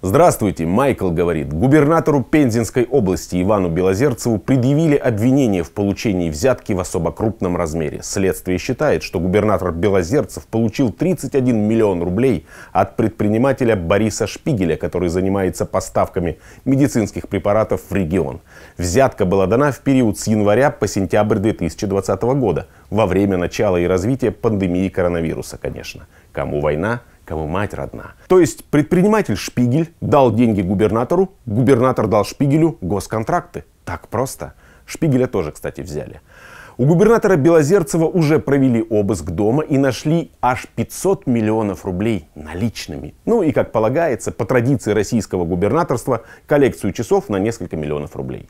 Здравствуйте, Майкл говорит. Губернатору Пензенской области Ивану Белозерцеву предъявили обвинение в получении взятки в особо крупном размере. Следствие считает, что губернатор Белозерцев получил 31 миллион рублей от предпринимателя Бориса Шпигеля, который занимается поставками медицинских препаратов в регион. Взятка была дана в период с января по сентябрь 2020 года, во время начала и развития пандемии коронавируса, конечно. Кому война, кому мать родна. То есть предприниматель Шпигель дал деньги губернатору, губернатор дал Шпигелю госконтракты. Так просто. Шпигеля тоже, кстати, взяли. У губернатора Белозерцева уже провели обыск дома и нашли аж 500 миллионов рублей наличными. Ну и, как полагается, по традиции российского губернаторства, коллекцию часов на несколько миллионов рублей.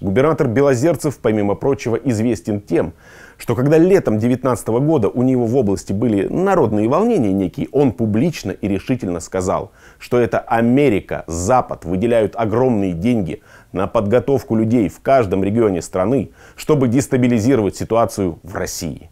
Губернатор Белозерцев, помимо прочего, известен тем, что когда летом 19 года у него в области были народные волнения некие, он публично и решительно сказал, что это Америка, Запад выделяют огромные деньги на подготовку людей в каждом регионе страны, чтобы дестабилизировать ситуацию в России.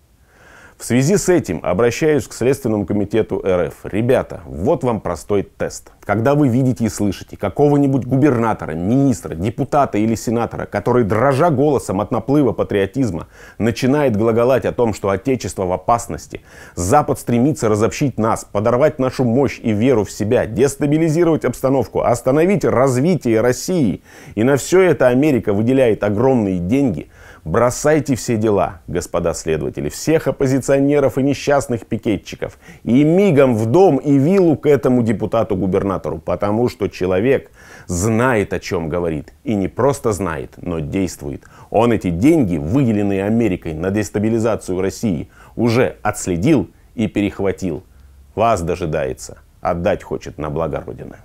В связи с этим обращаюсь к Следственному комитету РФ. Ребята, вот вам простой тест. Когда вы видите и слышите какого-нибудь губернатора, министра, депутата или сенатора, который, дрожа голосом от наплыва патриотизма, начинает глаголать о том, что Отечество в опасности, Запад стремится разобщить нас, подорвать нашу мощь и веру в себя, дестабилизировать обстановку, остановить развитие России, и на все это Америка выделяет огромные деньги – Бросайте все дела, господа следователи, всех оппозиционеров и несчастных пикетчиков. И мигом в дом и виллу к этому депутату-губернатору, потому что человек знает, о чем говорит. И не просто знает, но действует. Он эти деньги, выделенные Америкой на дестабилизацию России, уже отследил и перехватил. Вас дожидается. Отдать хочет на благо Родины.